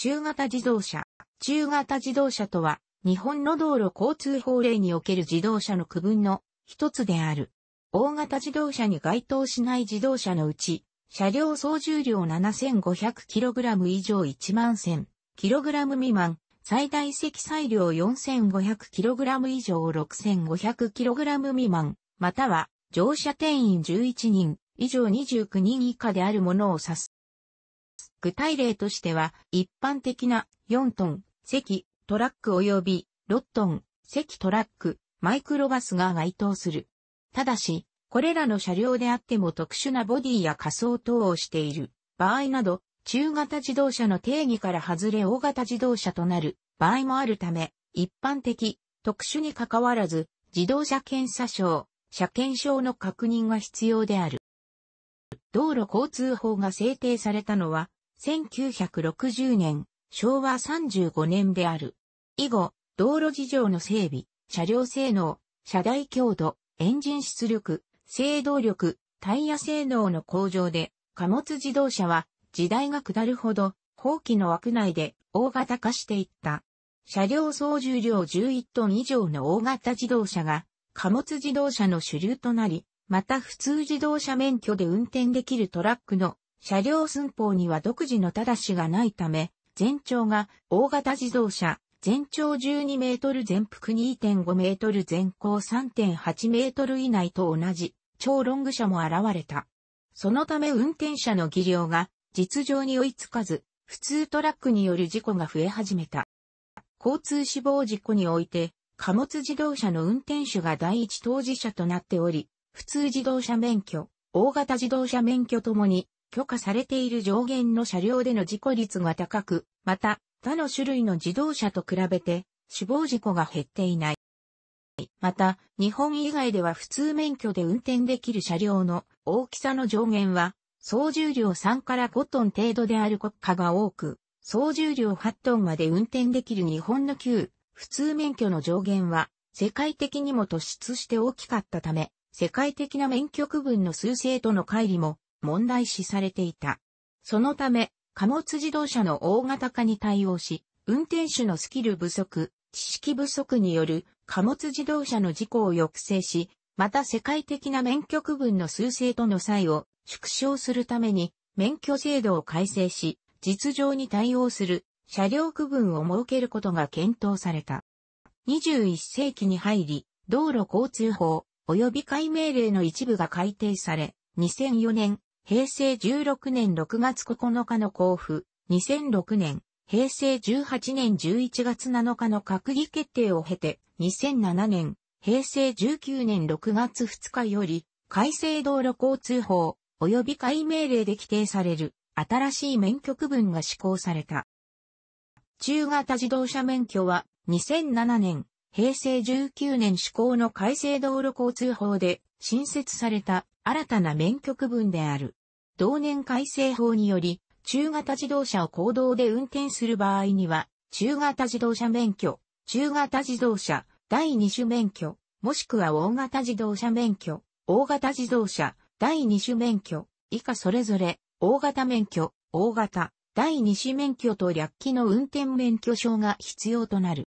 中型自動車。中型自動車とは、日本の道路交通法令における自動車の区分の一つである。大型自動車に該当しない自動車のうち、車両総重量 7500kg 以上1万 1000kg 未満、最大積載量 4500kg 以上 6500kg 未満、または乗車定員11人以上29人以下であるものを指す。具体例としては、一般的な4トン、積、トラック及び6トン、積トラック、マイクロバスが該当する。ただし、これらの車両であっても特殊なボディや仮想等をしている場合など、中型自動車の定義から外れ大型自動車となる場合もあるため、一般的、特殊に関わらず、自動車検査証、車検証の確認が必要である。道路交通法が制定されたのは、1960年、昭和35年である。以後、道路事情の整備、車両性能、車台強度、エンジン出力、制動力、タイヤ性能の向上で、貨物自動車は時代が下るほど、法規の枠内で大型化していった。車両総重量11トン以上の大型自動車が貨物自動車の主流となり、また普通自動車免許で運転できるトラックの車両寸法には独自の正しがないため、全長が大型自動車、全長12メートル全幅2.5メートル全高3.8メートル以内と同じ超ロング車も現れた。そのため運転者の技量が実情に追いつかず、普通トラックによる事故が増え始めた。交通死亡事故において、貨物自動車の運転手が第一当事者となっており、普通自動車免許、大型自動車免許ともに許可されている上限の車両での事故率が高く、また、他の種類の自動車と比べて、死亡事故が減っていない。また、日本以外では普通免許で運転できる車両の大きさの上限は、総重量3から5トン程度である国家が多く、総重量8トンまで運転できる日本の旧、普通免許の上限は、世界的にも突出して大きかったため、世界的な免許区分の数制との乖離も問題視されていた。そのため、貨物自動車の大型化に対応し、運転手のスキル不足、知識不足による貨物自動車の事故を抑制し、また世界的な免許区分の数制との差異を縮小するために免許制度を改正し、実情に対応する車両区分を設けることが検討された。21世紀に入り、道路交通法及び解命令の一部が改定され、2004年平成16年6月9日の交付、2006年、平成18年11月7日の閣議決定を経て、2007年、平成19年6月2日より、改正道路交通法、及び改命令で規定される、新しい免許区分が施行された。中型自動車免許は、2007年、平成19年施行の改正道路交通法で新設された新たな免許区分である。同年改正法により、中型自動車を公道で運転する場合には、中型自動車免許、中型自動車、第2種免許、もしくは大型自動車免許、大型自動車、第2種免許、以下それぞれ、大型免許、大型、第2種免許と略記の運転免許証が必要となる。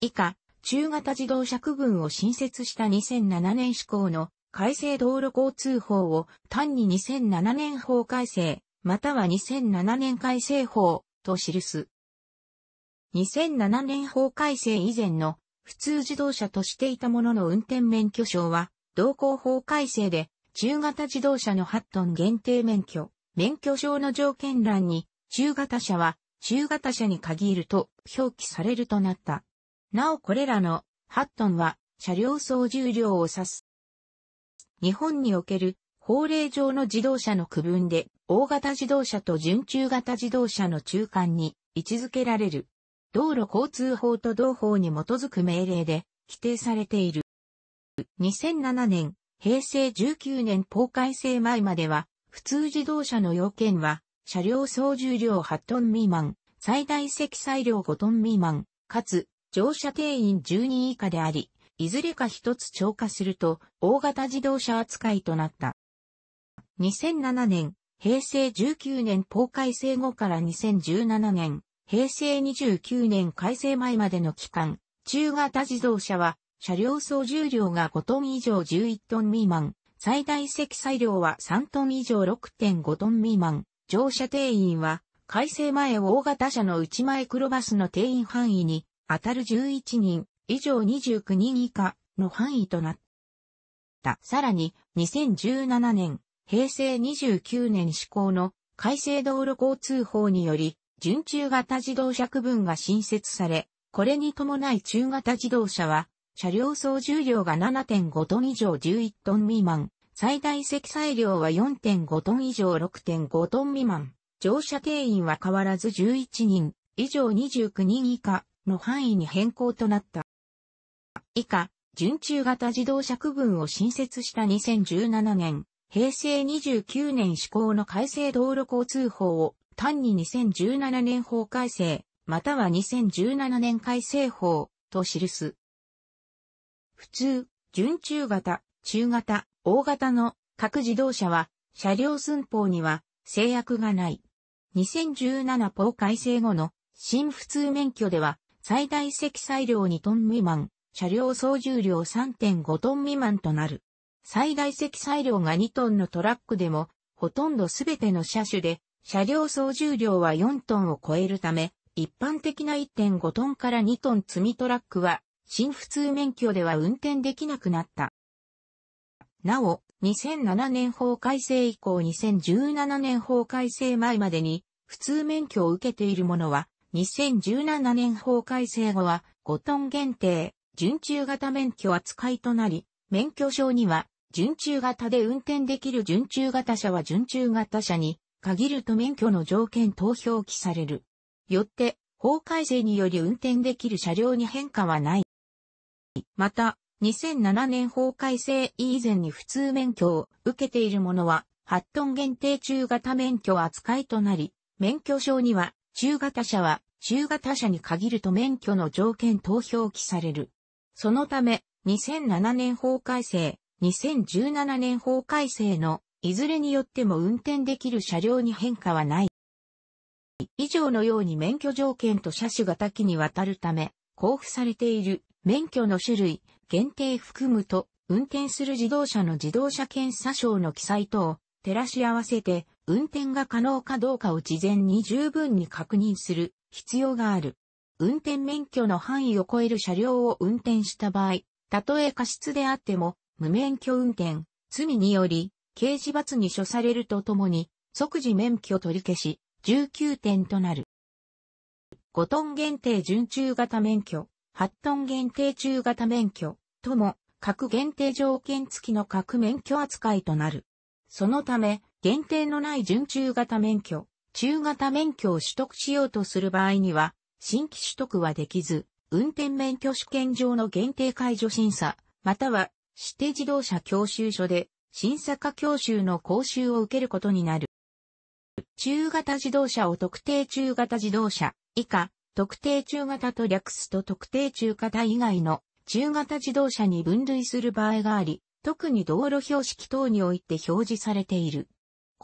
以下、中型自動車区分を新設した2007年施行の改正道路交通法を単に2007年法改正、または2007年改正法と記す。2007年法改正以前の普通自動車としていたものの運転免許証は、同行法改正で中型自動車の8トン限定免許、免許証の条件欄に中型車は中型車に限ると表記されるとなった。なおこれらの8トンは車両総重量を指す日本における法令上の自動車の区分で、大型自動車と準中型自動車の中間に位置づけられる。道路交通法と同法に基づく命令で規定されている。2007年、平成19年法改正前までは、普通自動車の要件は、車両総重量8トン未満、最大積載量5トン未満、かつ、乗車定員10人以下であり、いずれか一つ超過すると、大型自動車扱いとなった。2007年、平成19年法改正後から2017年、平成29年改正前までの期間、中型自動車は、車両総重量が5トン以上11トン未満、最大積載量は3トン以上6.5トン未満、乗車定員は、改正前大型車の内前黒クロバスの定員範囲に、当たる11人、以上29人以下の範囲となった。さらに、2017年、平成29年施行の改正道路交通法により、準中型自動車区分が新設され、これに伴い中型自動車は、車両総重量が7.5トン以上11トン未満、最大積載量は4.5トン以上6.5トン未満、乗車定員は変わらず11人以上29人以下の範囲に変更となった。以下、準中型自動車区分を新設した2017年、平成29年施行の改正道路交通法を単に2017年法改正、または2017年改正法と記す。普通、準中型、中型、大型の各自動車は車両寸法には制約がない。2017法改正後の新普通免許では最大積載量2トン未満、車両総重量3.5トン未満となる。最大積載量が2トンのトラックでも、ほとんどすべての車種で、車両総重量は4トンを超えるため、一般的な1.5トンから2トン積みトラックは、新普通免許では運転できなくなった。なお、2007年法改正以降2017年法改正前までに、普通免許を受けているものは、2017年法改正後は5トン限定、準中型免許扱いとなり、免許証には、準中型で運転できる準中型車は準中型車に限ると免許の条件等表記される。よって、法改正により運転できる車両に変化はない。また、2007年法改正以前に普通免許を受けているものは、8トン限定中型免許扱いとなり、免許証には、中型車は、中型車に限ると免許の条件等表記される。そのため、2007年法改正、2017年法改正の、いずれによっても運転できる車両に変化はない。以上のように免許条件と車種が多岐にわたるため、交付されている免許の種類、限定含むと、運転する自動車の自動車検査証の記載等、照らし合わせて、運転が可能かどうかを事前に十分に確認する必要がある。運転免許の範囲を超える車両を運転した場合、たとえ過失であっても、無免許運転、罪により、刑事罰に処されるとともに、即時免許取り消し、19点となる。5トン限定準中型免許、8トン限定中型免許、とも、各限定条件付きの各免許扱いとなる。そのため、限定のない準中型免許、中型免許を取得しようとする場合には、新規取得はできず、運転免許試験上の限定解除審査、または指定自動車教習所で審査課教習の講習を受けることになる。中型自動車を特定中型自動車以下、特定中型と略すと特定中型以外の中型自動車に分類する場合があり、特に道路標識等において表示されている。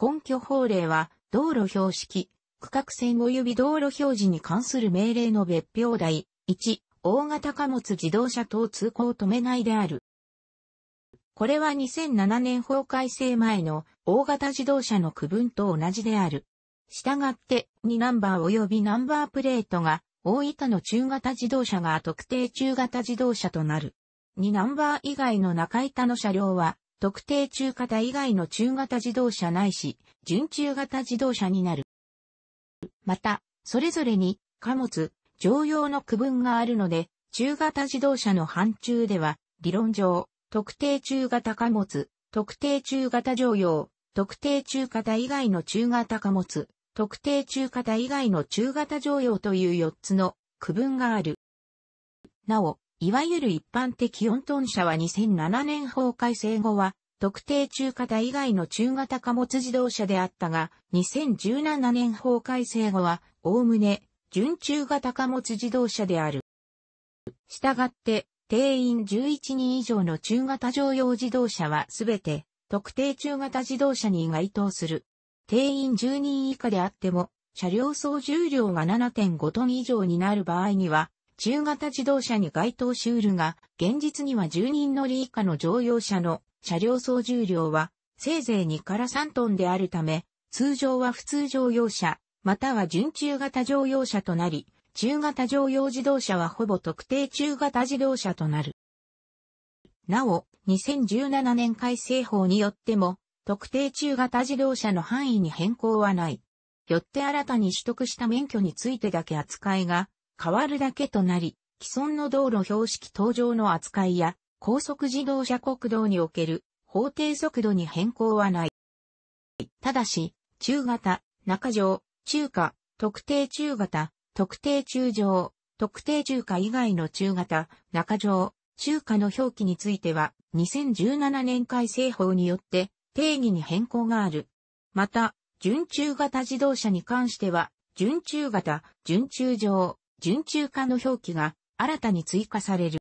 根拠法令は道路標識、区画線及び道路表示に関する命令の別表題、1、大型貨物自動車等通行止めないである。これは2007年法改正前の大型自動車の区分と同じである。したがって、2ナンバー及びナンバープレートが、大分の中型自動車が特定中型自動車となる。2ナンバー以外の中板の車両は、特定中型以外の中型自動車ないし、準中型自動車になる。また、それぞれに貨物、乗用の区分があるので、中型自動車の範疇では、理論上、特定中型貨物、特定中型乗用、特定中型以外の中型貨物、特定中型以外の中型乗用という4つの区分がある。なお、いわゆる一般的4トン車は2007年法改正後は特定中型以外の中型貨物自動車であったが、2017年法改正後は、おおむね、準中型貨物自動車である。したがって、定員11人以上の中型乗用自動車はすべて、特定中型自動車に該当する。定員10人以下であっても、車両総重量が7.5トン以上になる場合には、中型自動車に該当しうるが、現実には10人乗り以下の乗用車の車両総重量は、せいぜい2から3トンであるため、通常は普通乗用車、または準中型乗用車となり、中型乗用自動車はほぼ特定中型自動車となる。なお、2017年改正法によっても、特定中型自動車の範囲に変更はない。よって新たに取得した免許についてだけ扱いが変わるだけとなり、既存の道路標識登場の扱いや高速自動車国道における法定速度に変更はない。ただし、中型、中条、中華、特定中型、特定中条、特定中華以外の中型、中条、中華の表記については、2017年改正法によって定義に変更がある。また、準中型自動車に関しては、準中型、準中条、準中華の表記が新たに追加される。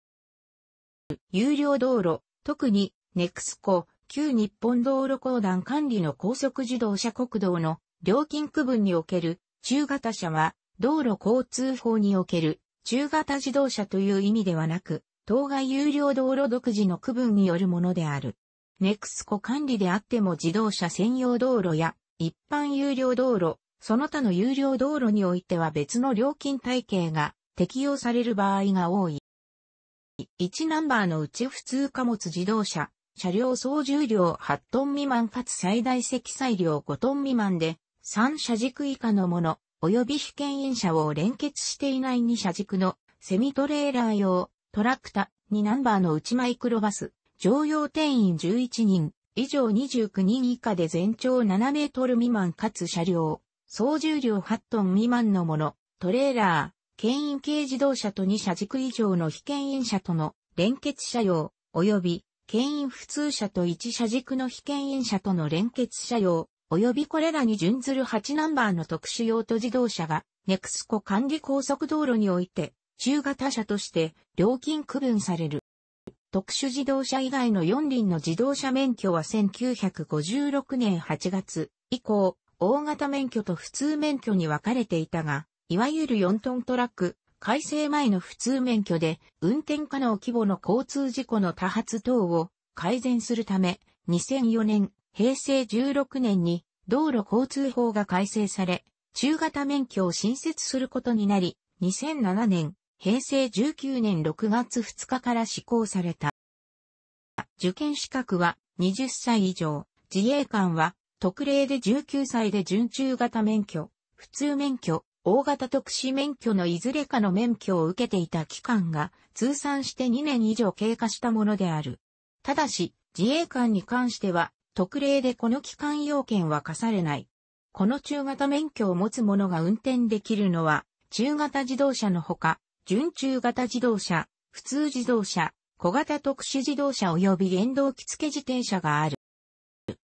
有料道路、特に、ネクスコ、旧日本道路公団管理の高速自動車国道の料金区分における中型車は道路交通法における中型自動車という意味ではなく、当該有料道路独自の区分によるものである。ネクスコ管理であっても自動車専用道路や一般有料道路、その他の有料道路においては別の料金体系が適用される場合が多い。1ナンバーのうち普通貨物自動車、車両総重量8トン未満かつ最大積載量5トン未満で、3車軸以下のもの、及び被検員車を連結していない2車軸のセミトレーラー用、トラクタ、2ナンバーのうちマイクロバス、常用定員11人、以上29人以下で全長7メートル未満かつ車両、総重量8トン未満のもの、トレーラー、牽引軽自動車と2車軸以上の非牽引車との連結車用、及び、牽引普通車と1車軸の非牽引車との連結車用、及びこれらに準ずる8ナンバーの特殊用途自動車が、ネクスコ管理高速道路において、中型車として料金区分される。特殊自動車以外の4輪の自動車免許は1956年8月以降、大型免許と普通免許に分かれていたが、いわゆる4トントラック、改正前の普通免許で、運転可能規模の交通事故の多発等を改善するため、2004年、平成16年に道路交通法が改正され、中型免許を新設することになり、2007年、平成19年6月2日から施行された。受験資格は20歳以上、自衛官は特例で19歳で準中型免許、普通免許、大型特殊免許のいずれかの免許を受けていた期間が通算して2年以上経過したものである。ただし、自衛官に関しては、特例でこの期間要件は課されない。この中型免許を持つ者が運転できるのは、中型自動車のほか、準中型自動車、普通自動車、小型特殊自動車及び原動機付自転車がある。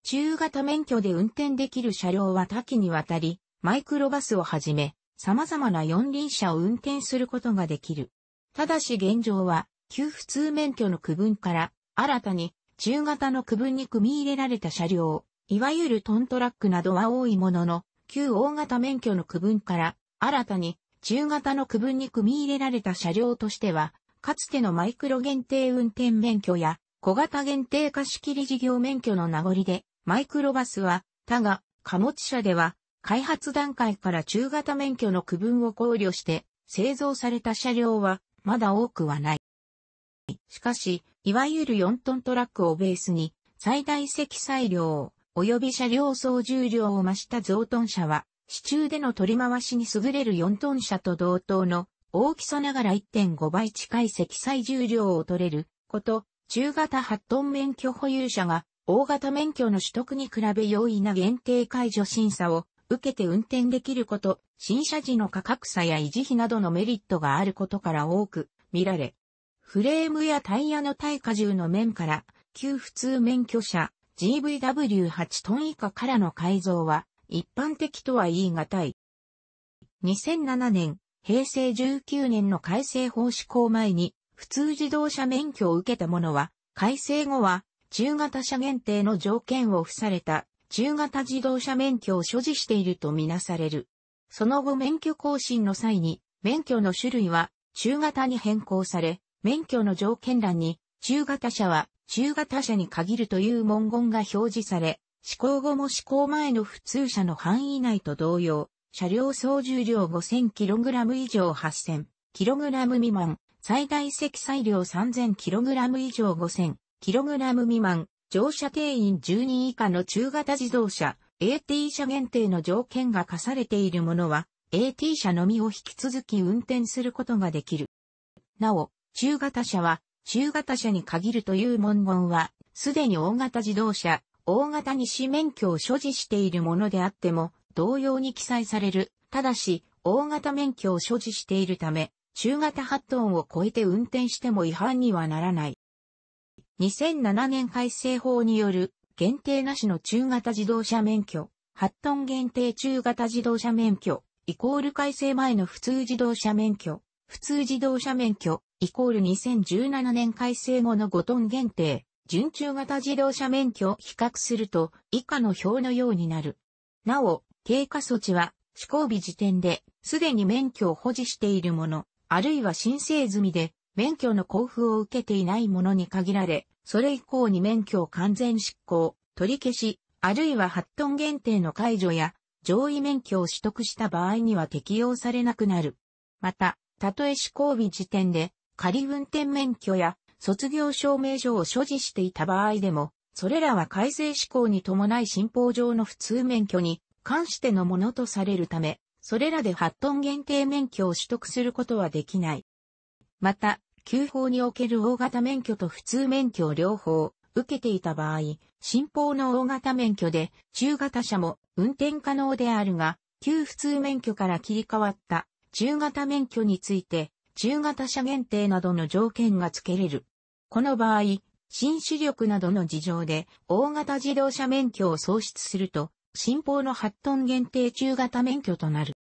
中型免許で運転できる車両は多岐にわたり、マイクロバスをはじめ、様々な四輪車を運転することができる。ただし現状は、旧普通免許の区分から、新たに中型の区分に組み入れられた車両、いわゆるトントラックなどは多いものの、旧大型免許の区分から、新たに中型の区分に組み入れられた車両としては、かつてのマイクロ限定運転免許や、小型限定貸し切り事業免許の名残で、マイクロバスは、他が、貨物車では、開発段階から中型免許の区分を考慮して製造された車両はまだ多くはない。しかし、いわゆる4トントラックをベースに最大積載量及び車両総重量を増した増トン車は市中での取り回しに優れる4トン車と同等の大きさながら1.5倍近い積載重量を取れること、中型8トン免許保有者が大型免許の取得に比べ容易な限定解除審査を受けて運転できること、新車時の価格差や維持費などのメリットがあることから多く見られ、フレームやタイヤの耐荷重の面から、旧普通免許車 GVW8 トン以下からの改造は一般的とは言い難い。2007年、平成19年の改正法施行前に、普通自動車免許を受けた者は、改正後は、中型車限定の条件を付された中型自動車免許を所持しているとみなされる。その後免許更新の際に、免許の種類は中型に変更され、免許の条件欄に、中型車は中型車に限るという文言が表示され、施行後も施行前の普通車の範囲内と同様、車両総重量 5000kg 以上 8000kg 未満、最大積載量 3000kg 以上 5000kg 未満、乗車定員10人以下の中型自動車、AT 車限定の条件が課されているものは、AT 車のみを引き続き運転することができる。なお、中型車は、中型車に限るという文言は、すでに大型自動車、大型に市免許を所持しているものであっても、同様に記載される。ただし、大型免許を所持しているため、中型8トンを超えて運転しても違反にはならない。2007年改正法による限定なしの中型自動車免許、8トン限定中型自動車免許、イコール改正前の普通自動車免許、普通自動車免許、イコール2017年改正後の5トン限定、準中型自動車免許を比較すると以下の表のようになる。なお、経過措置は施行日時点で、すでに免許を保持しているもの、あるいは申請済みで、免許の交付を受けていない者に限られ、それ以降に免許を完全執行、取り消し、あるいは8トン限定の解除や、上位免許を取得した場合には適用されなくなる。また、たとえ施行日時点で、仮運転免許や卒業証明書を所持していた場合でも、それらは改正施行に伴い新法上の普通免許に関してのものとされるため、それらで8トン限定免許を取得することはできない。また、旧法における大型免許と普通免許を両方受けていた場合、新法の大型免許で中型車も運転可能であるが、旧普通免許から切り替わった中型免許について、中型車限定などの条件が付けれる。この場合、新主力などの事情で大型自動車免許を創出すると、新法の8トン限定中型免許となる。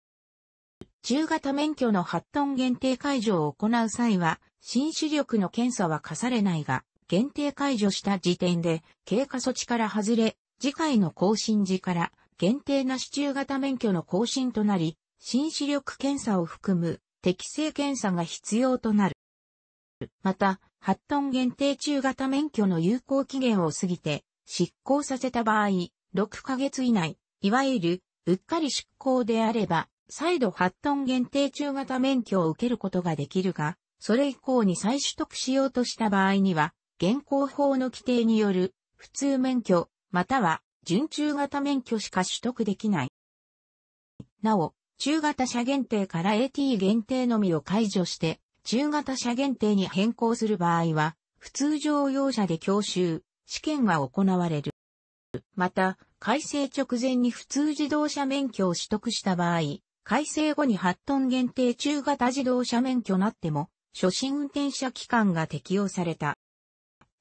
中型免許の8トン限定解除を行う際は、新視力の検査は課されないが、限定解除した時点で、経過措置から外れ、次回の更新時から、限定なし中型免許の更新となり、新視力検査を含む適正検査が必要となる。また、8トン限定中型免許の有効期限を過ぎて執行させた場合、6ヶ月以内、いわゆるうっかり執行であれば、再度8トン限定中型免許を受けることができるが、それ以降に再取得しようとした場合には、現行法の規定による普通免許、または準中型免許しか取得できない。なお、中型車限定から AT 限定のみを解除して、中型車限定に変更する場合は、普通乗用車で教習、試験が行われる。また、改正直前に普通自動車免許を取得した場合、改正後に8トン限定中型自動車免許なっても、初心運転者期間が適用された。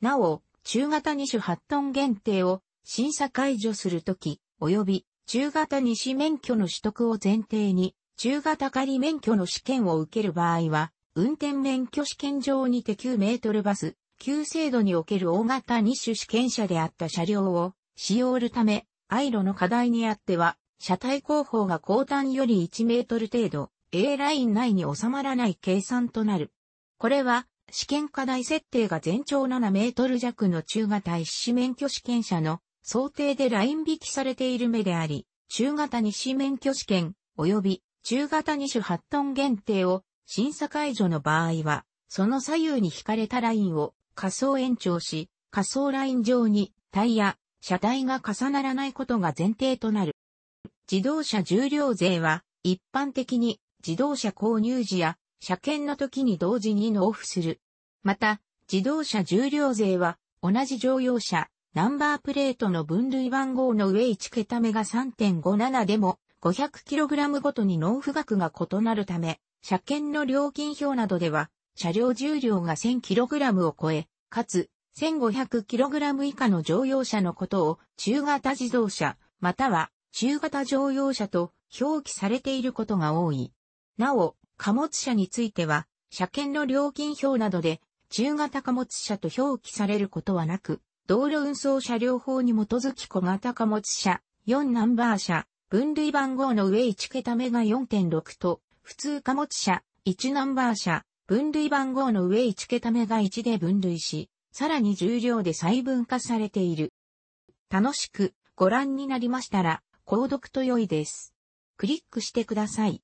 なお、中型2種8トン限定を審査解除するとき、及び中型2種免許の取得を前提に、中型仮免許の試験を受ける場合は、運転免許試験場にて9メートルバス、旧制度における大型2種試験車であった車両を使用るため、アイロの課題にあっては、車体後方が後端より1メートル程度、A ライン内に収まらない計算となる。これは、試験課題設定が全長7メートル弱の中型一四免許試験者の想定でライン引きされている目であり、中型二四免許試験及び中型二種8トン限定を審査解除の場合は、その左右に引かれたラインを仮想延長し、仮想ライン上にタイヤ、車体が重ならないことが前提となる。自動車重量税は、一般的に自動車購入時や車検の時に同時に納付する。また、自動車重量税は、同じ乗用車、ナンバープレートの分類番号の上1桁目が3.57でも 500kg ごとに納付額が異なるため、車検の料金表などでは、車両重量が 1000kg を超え、かつ 1500kg 以下の乗用車のことを中型自動車、または中型乗用車と表記されていることが多い。なお、貨物車については、車検の料金表などで、中型貨物車と表記されることはなく、道路運送車両法に基づき小型貨物車、4ナンバー車、分類番号の上1桁目が4.6と、普通貨物車、1ナンバー車、分類番号の上1桁目が1で分類し、さらに重量で細分化されている。楽しくご覧になりましたら、購読と良いです。クリックしてください。